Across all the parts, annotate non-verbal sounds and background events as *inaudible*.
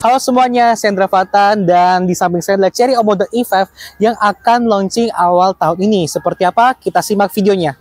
Halo semuanya, Sandra Fatan dan di samping saya adalah Cherry Omoda E5 yang akan launching awal tahun ini. Seperti apa? Kita simak videonya.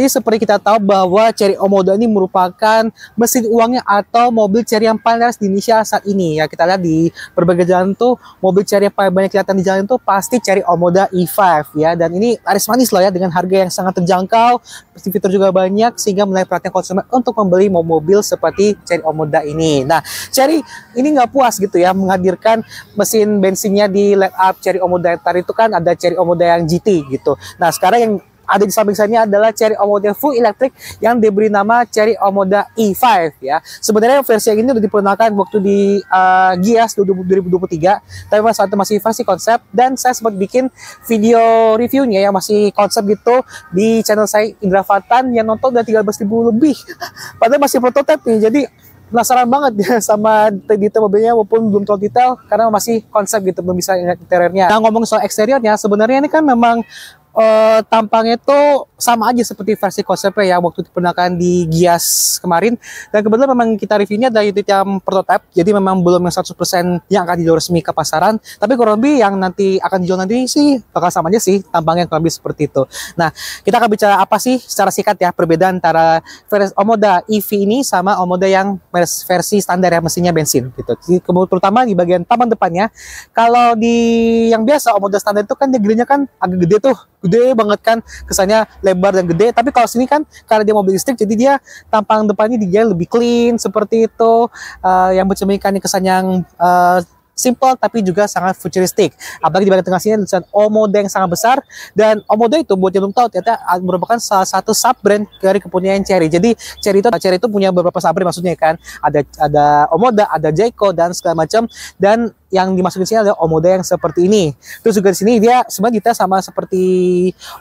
Jadi seperti kita tahu bahwa Cherry Omoda ini merupakan mesin uangnya atau mobil Cherry yang paling laris di Indonesia saat ini. Ya kita lihat di berbagai jalan tuh mobil Cherry yang paling banyak kelihatan di jalan tuh pasti Cherry Omoda e 5 ya. Dan ini laris manis loh ya dengan harga yang sangat terjangkau, fitur juga banyak sehingga menarik perhatian konsumen untuk membeli mobil seperti Cherry Omoda ini. Nah Cherry ini nggak puas gitu ya menghadirkan mesin bensinnya di let up Cherry Omoda yang tadi itu kan ada Cherry Omoda yang GT gitu. Nah sekarang yang ada di samping saya ini adalah Cherry Omoda full electric yang diberi nama Cherry Omoda E5 ya. Sebenarnya versi yang ini udah diperkenalkan waktu di uh, Gias 2023, tapi pada saat itu masih versi konsep dan saya sempat bikin video reviewnya yang masih konsep gitu di channel saya Indra Fatan yang nonton udah 13.000 lebih. *laughs* Padahal masih prototipe nih. Jadi penasaran banget ya *laughs* sama detail mobilnya walaupun belum terlalu detail karena masih konsep gitu belum bisa ingat interiornya. Nah ngomong soal eksteriornya sebenarnya ini kan memang uh, tampangnya tuh sama aja seperti versi konsepnya ya waktu digunakan di Gias kemarin dan kebetulan memang kita reviewnya dari unit yang prototype jadi memang belum yang 100% yang akan dijual resmi ke pasaran tapi kurang lebih yang nanti akan dijual nanti sih bakal sama aja sih tampangnya kurang lebih seperti itu nah kita akan bicara apa sih secara singkat ya perbedaan antara versi Omoda EV ini sama Omoda yang versi standar yang mesinnya bensin gitu kemudian terutama di bagian taman depannya kalau di yang biasa Omoda standar itu kan dia kan agak gede tuh gede banget kan kesannya lebar dan gede tapi kalau sini kan karena dia mobil listrik jadi dia tampang depannya dia lebih clean seperti itu uh, yang mencerminkan kesan yang uh, simple tapi juga sangat futuristik. Apalagi di bagian tengah sini tulisan Omoda yang sangat besar dan Omoda itu buat yang belum tahu ternyata merupakan salah satu sub brand dari kepunyaan Cherry. Jadi Cherry itu Cherry itu punya beberapa sub brand maksudnya kan. Ada ada Omoda, ada Jayco dan segala macam dan yang dimasukin sini adalah Omoda yang seperti ini. Terus juga di sini dia sebenarnya kita sama seperti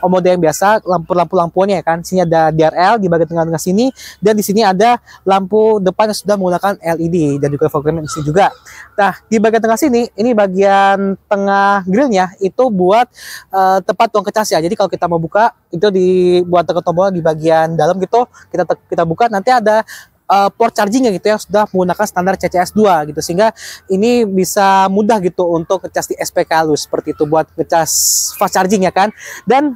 Omoda yang biasa, lampu-lampu lampunya ya kan. Sini ada DRL di bagian tengah-tengah sini dan di sini ada lampu depan yang sudah menggunakan LED dan juga fog lamp di sini juga. Nah, di bagian tengah sini ini bagian tengah grillnya itu buat uh, tempat tuang kecas ya. Jadi kalau kita mau buka itu dibuat tekan tombol di bagian dalam gitu, kita kita buka nanti ada uh, port chargingnya gitu yang sudah menggunakan standar CCS2 gitu sehingga ini bisa mudah gitu untuk ngecas di SPK lu seperti itu buat ngecas fast charging ya kan dan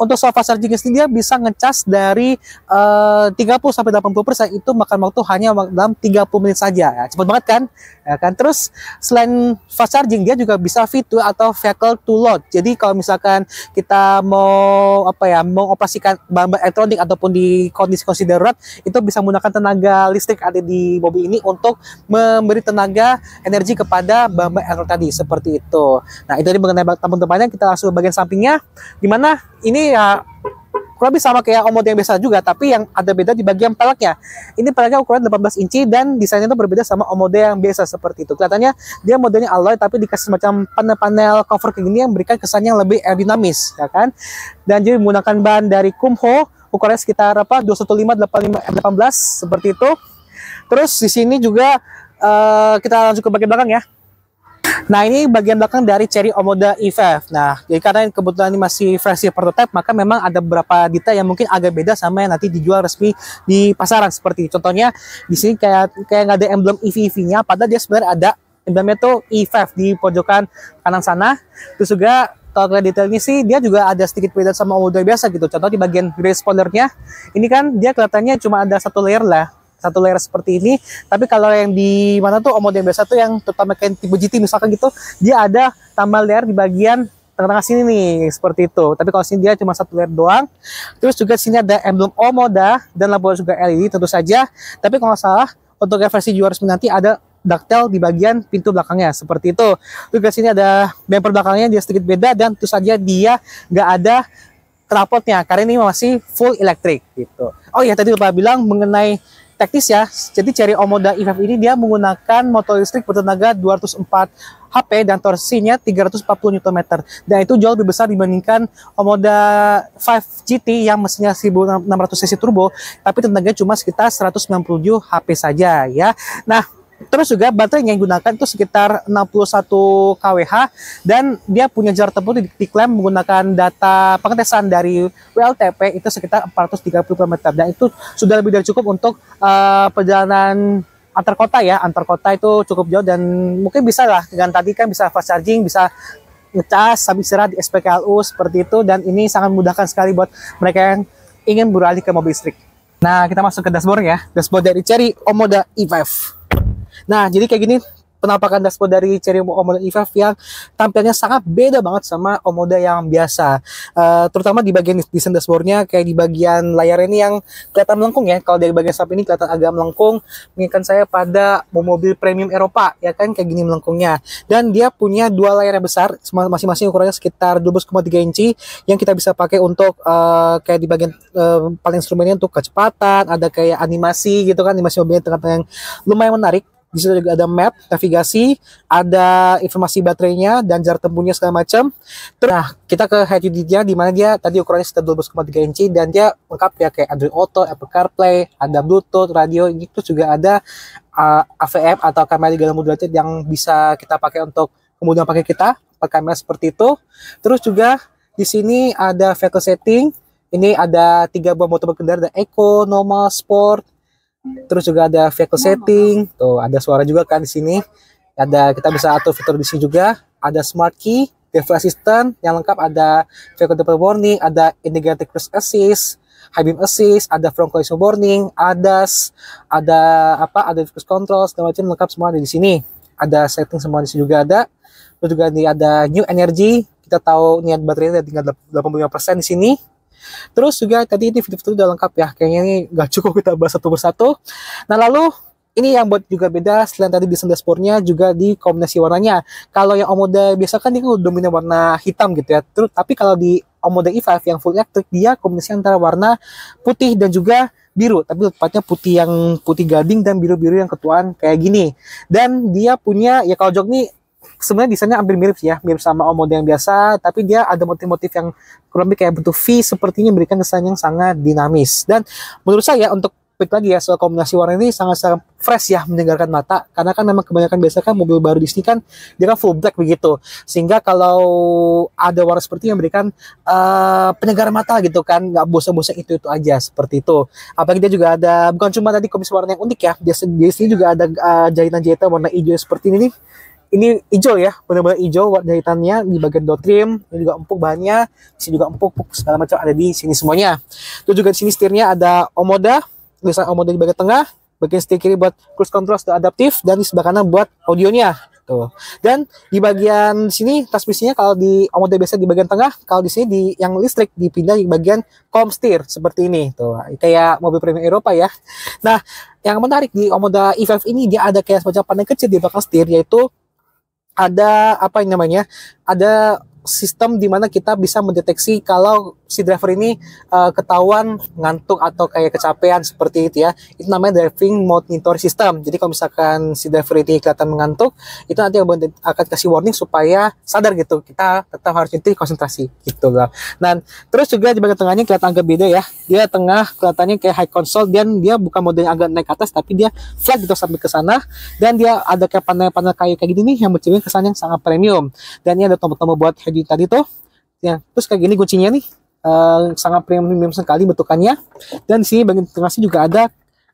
untuk sofa charging sendiri dia bisa ngecas dari eh, uh, 30 sampai 80% itu makan waktu hanya dalam 30 menit saja. Ya, cepat banget kan? Ya kan? Terus selain fast charging dia juga bisa V2 atau vehicle to load. Jadi kalau misalkan kita mau apa ya, mau operasikan bahan-bahan elektronik ataupun di kondisi-kondisi darurat itu bisa menggunakan tenaga listrik ada di mobil ini untuk memberi tenaga energi kepada bahan-bahan elektronik tadi seperti itu. Nah, itu tadi mengenai tabung depannya kita langsung bagian sampingnya. Gimana? Ini ya kurang lebih sama kayak omot yang biasa juga, tapi yang ada beda di bagian peleknya. Ini peleknya ukuran 18 inci dan desainnya itu berbeda sama Omode yang biasa seperti itu. Kelihatannya dia modelnya alloy tapi dikasih semacam panel-panel cover kayak gini yang memberikan kesan yang lebih aerodinamis, ya kan? Dan jadi menggunakan bahan dari Kumho ukurannya sekitar apa 215 18 seperti itu. Terus di sini juga uh, kita langsung ke bagian belakang ya. Nah ini bagian belakang dari Cherry Omoda E5. Nah jadi karena kebetulan ini masih versi prototype maka memang ada beberapa detail yang mungkin agak beda sama yang nanti dijual resmi di pasaran seperti contohnya di sini kayak kayak nggak ada emblem EV-nya e padahal dia sebenarnya ada emblemnya tuh E5 di pojokan kanan sana. Terus juga kalau kalian detailnya sih dia juga ada sedikit beda sama Omoda biasa gitu. Contoh di bagian respondernya ini kan dia kelihatannya cuma ada satu layer lah satu layer seperti ini. Tapi kalau yang di mana tuh Omod yang biasa tuh yang terutama kayak tipe GT misalkan gitu, dia ada tambah layer di bagian tengah-tengah sini nih seperti itu tapi kalau sini dia cuma satu layer doang terus juga sini ada emblem Omoda dan lampu juga LED tentu saja tapi kalau salah untuk versi juara nanti ada ductile di bagian pintu belakangnya seperti itu juga sini ada bumper belakangnya dia sedikit beda dan tentu saja dia nggak ada kerapotnya karena ini masih full elektrik gitu oh ya tadi lupa bilang mengenai teknis ya. Jadi Cherry Omoda EV ini dia menggunakan motor listrik bertenaga 204 HP dan torsinya 340 Nm. Dan itu jauh lebih besar dibandingkan Omoda 5 GT yang mesinnya 1600 cc turbo tapi tenaganya cuma sekitar 197 HP saja ya. Nah, Terus juga baterai yang digunakan itu sekitar 61 kWh dan dia punya jarak tempuh di diklaim menggunakan data pengetesan dari WLTP itu sekitar 430 km dan itu sudah lebih dari cukup untuk uh, perjalanan antar kota ya antar kota itu cukup jauh dan mungkin bisa lah dengan tadi kan bisa fast charging bisa ngecas habis istirahat di SPKLU seperti itu dan ini sangat memudahkan sekali buat mereka yang ingin beralih ke mobil listrik. Nah, kita masuk ke dashboard ya. Dashboard dari Cherry Omoda E5. Nah, jadi kayak gini penampakan dashboard dari Cherry Omoda e yang tampilannya sangat beda banget sama Omoda yang biasa. Uh, terutama di bagian desain dashboardnya, kayak di bagian layar ini yang kelihatan melengkung ya. Kalau dari bagian samping ini kelihatan agak melengkung, mengingatkan saya pada mobil premium Eropa, ya kan kayak gini melengkungnya. Dan dia punya dua layar yang besar, masing-masing ukurannya sekitar 12,3 inci, yang kita bisa pakai untuk uh, kayak di bagian uh, paling instrumennya untuk kecepatan, ada kayak animasi gitu kan, animasi mobilnya tengah-tengah lumayan menarik di situ juga ada map, navigasi, ada informasi baterainya dan jarak tempuhnya segala macam. Terus nah, kita ke head unitnya di mana dia tadi ukurannya sekitar tiga inci dan dia lengkap ya kayak Android Auto, Apple CarPlay, ada Bluetooth, radio itu juga ada uh, ah, AVM atau kamera di dalam derajat yang bisa kita pakai untuk kemudian pakai kita, pakai kamera seperti itu. Terus juga di sini ada vehicle setting. Ini ada tiga buah motor berkendara, ada eco, normal, sport, Terus juga ada vehicle oh, setting, oh, oh. tuh ada suara juga kan di sini. Ada kita bisa atur fitur di sini juga, ada smart key, vehicle assistant yang lengkap ada vehicle deploy warning, ada integrated cruise assist, high beam assist, ada front collision warning, ada ada apa, ada cruise control, segala macam lengkap semua ada di sini. Ada setting semua di sini juga ada. Terus juga ini ada new energy, kita tahu niat baterainya tinggal 85% di sini Terus juga tadi ini video-video udah lengkap ya. Kayaknya ini nggak cukup kita bahas satu persatu. Nah lalu ini yang buat juga beda selain tadi desain dashboardnya juga di kombinasi warnanya kalau yang Omoda biasa kan dia dominan warna hitam gitu ya terus tapi kalau di Omoda e i5 yang full electric dia kombinasi antara warna putih dan juga biru tapi tepatnya putih yang putih gading dan biru-biru yang ketuaan kayak gini dan dia punya ya kalau jok nih sebenarnya desainnya hampir mirip ya, mirip sama All model yang biasa, tapi dia ada motif-motif yang kurang lebih kayak bentuk V sepertinya memberikan kesan yang sangat dinamis. Dan menurut saya untuk pick lagi ya soal kombinasi warna ini sangat-sangat fresh ya menyegarkan mata karena kan memang kebanyakan biasa kan mobil baru Disney kan dia kan full black begitu sehingga kalau ada warna seperti yang memberikan uh, eh, penyegar mata gitu kan nggak bosan-bosan itu itu aja seperti itu apalagi dia juga ada bukan cuma tadi kombinasi warna yang unik ya di sini juga ada uh, eh, jahitan-jahitan warna hijau seperti ini nih ini hijau ya benar-benar hijau warna hitamnya di bagian door trim ini juga empuk bahannya di sini juga empuk, empuk segala macam ada di sini semuanya terus juga di sini setirnya ada omoda tulisan omoda di bagian tengah bagian setir kiri buat cruise control sudah adaptif dan di sebelah kanan buat audionya tuh dan di bagian sini transmisinya kalau di omoda biasa di bagian tengah kalau di sini di yang listrik dipindah di bagian com steer seperti ini tuh kayak mobil premium Eropa ya nah yang menarik di Omoda e i5 ini dia ada kayak semacam panel kecil di belakang setir yaitu ada apa yang namanya? Ada sistem di mana kita bisa mendeteksi kalau si driver ini uh, ketahuan ngantuk atau kayak kecapean seperti itu ya. Itu namanya driving monitor system. Jadi kalau misalkan si driver ini kelihatan mengantuk, itu nanti akan kasih warning supaya sadar gitu. Kita tetap harus nyetir konsentrasi gitu loh. Dan terus juga di bagian tengahnya kelihatan agak beda ya. Dia tengah kelihatannya kayak high console dan dia bukan mode yang agak naik ke atas tapi dia flat gitu sampai ke sana dan dia ada kayak panel-panel kayu kayak gini nih yang mencuri kesan yang sangat premium. Dan ini ada tombol-tombol buat head di tadi tuh ya terus kayak gini kuncinya nih uh, sangat premium sekali bentukannya dan di sini bagian tengahnya juga ada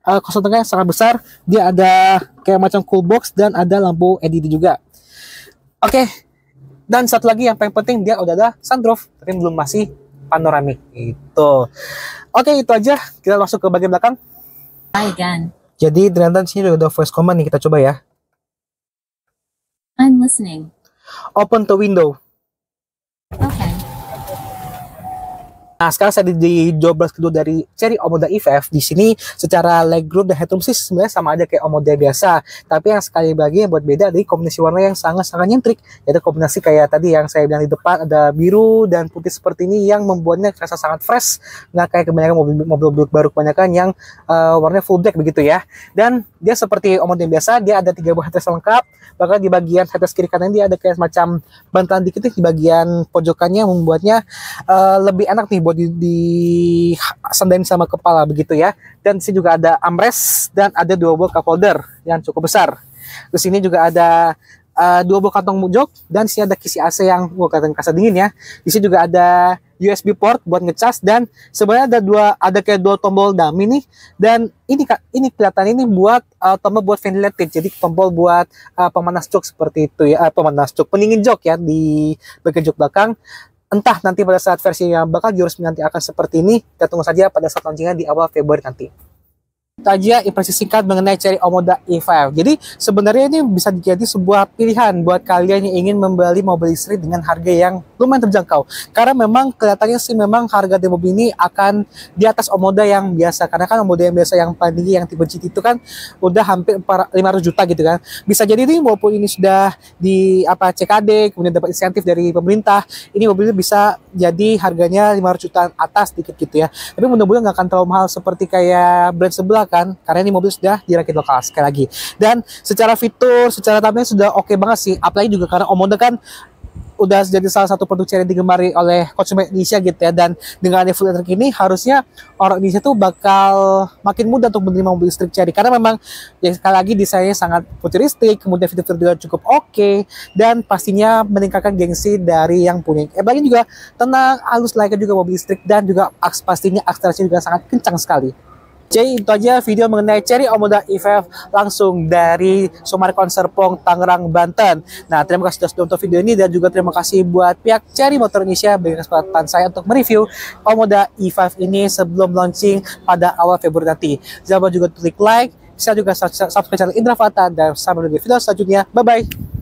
uh, kosong tengah yang sangat besar dia ada kayak macam cool box dan ada lampu LED juga oke okay. dan satu lagi yang paling penting dia udah ada sunroof tapi belum masih panoramik itu oke okay, itu aja kita langsung ke bagian belakang Hai Gan jadi ternyata sini udah ada voice command nih kita coba ya I'm listening open the window Okay. Nah, sekarang saya di, di kedua dari Cherry Omoda IFF. Di sini secara legroom dan headroom sih sebenarnya sama aja kayak Omoda biasa. Tapi yang sekali lagi yang buat beda dari kombinasi warna yang sangat-sangat nyentrik. Yaitu kombinasi kayak tadi yang saya bilang di depan ada biru dan putih seperti ini yang membuatnya terasa sangat fresh. Nggak kayak kebanyakan mobil-mobil baru kebanyakan yang uh, warnanya full black begitu ya. Dan dia seperti Omoda biasa, dia ada tiga buah headrest lengkap bahkan di bagian atas kiri kanan dia ada kayak semacam bantalan dikit nih di bagian pojokannya membuatnya uh, lebih enak nih buat di, di sama kepala begitu ya dan sini juga ada amres dan ada dua buah cup holder yang cukup besar terus ini juga ada uh, dua buah kantong jok dan sini ada kisi AC yang gua katakan kasar dingin ya di sini juga ada USB port buat ngecas dan sebenarnya ada dua ada kayak dua tombol dummy nih dan ini ini kelihatan ini buat uh, tombol buat ventilator jadi tombol buat uh, pemanas jok seperti itu ya uh, pemanas jok pendingin jok ya di bagian jok belakang entah nanti pada saat versinya bakal jurus nanti akan seperti ini kita tunggu saja pada saat launchingnya di awal Februari nanti itu aja ya, impresi singkat mengenai Cherry Omoda E5. Jadi sebenarnya ini bisa jadi sebuah pilihan buat kalian yang ingin membeli mobil listrik dengan harga yang lumayan terjangkau. Karena memang kelihatannya sih memang harga demo mobil ini akan di atas Omoda yang biasa. Karena kan Omoda yang biasa yang paling tinggi yang tipe GT itu kan udah hampir 500 juta gitu kan. Bisa jadi ini walaupun ini sudah di apa CKD kemudian dapat insentif dari pemerintah, ini mobilnya bisa jadi harganya 500 jutaan atas dikit gitu ya. Tapi mudah-mudahan nggak akan terlalu mahal seperti kayak brand sebelah kan kan karena ini mobil sudah dirakit lokal sekali lagi dan secara fitur secara tampilnya sudah oke okay banget sih apalagi juga karena Omoda kan udah jadi salah satu produk yang digemari oleh konsumen Indonesia gitu ya dan dengan ada full electric ini harusnya orang Indonesia tuh bakal makin mudah untuk menerima mobil listrik Cherry karena memang ya sekali lagi desainnya sangat futuristik kemudian fitur-fitur juga cukup oke okay, dan pastinya meningkatkan gengsi dari yang punya eh bagian juga tenang halus layaknya juga mobil listrik dan juga aks pastinya akselerasi juga sangat kencang sekali jadi itu aja video mengenai Cherry Omoda E5 langsung dari Sumarkon Serpong, Tangerang, Banten. Nah, terima kasih sudah menonton video ini dan juga terima kasih buat pihak Cherry Motor Indonesia bagi kesempatan saya untuk mereview Omoda E5 ini sebelum launching pada awal Februari nanti. Jangan lupa juga klik like, share juga subscribe channel Indra Fata dan sampai jumpa di video selanjutnya. Bye-bye!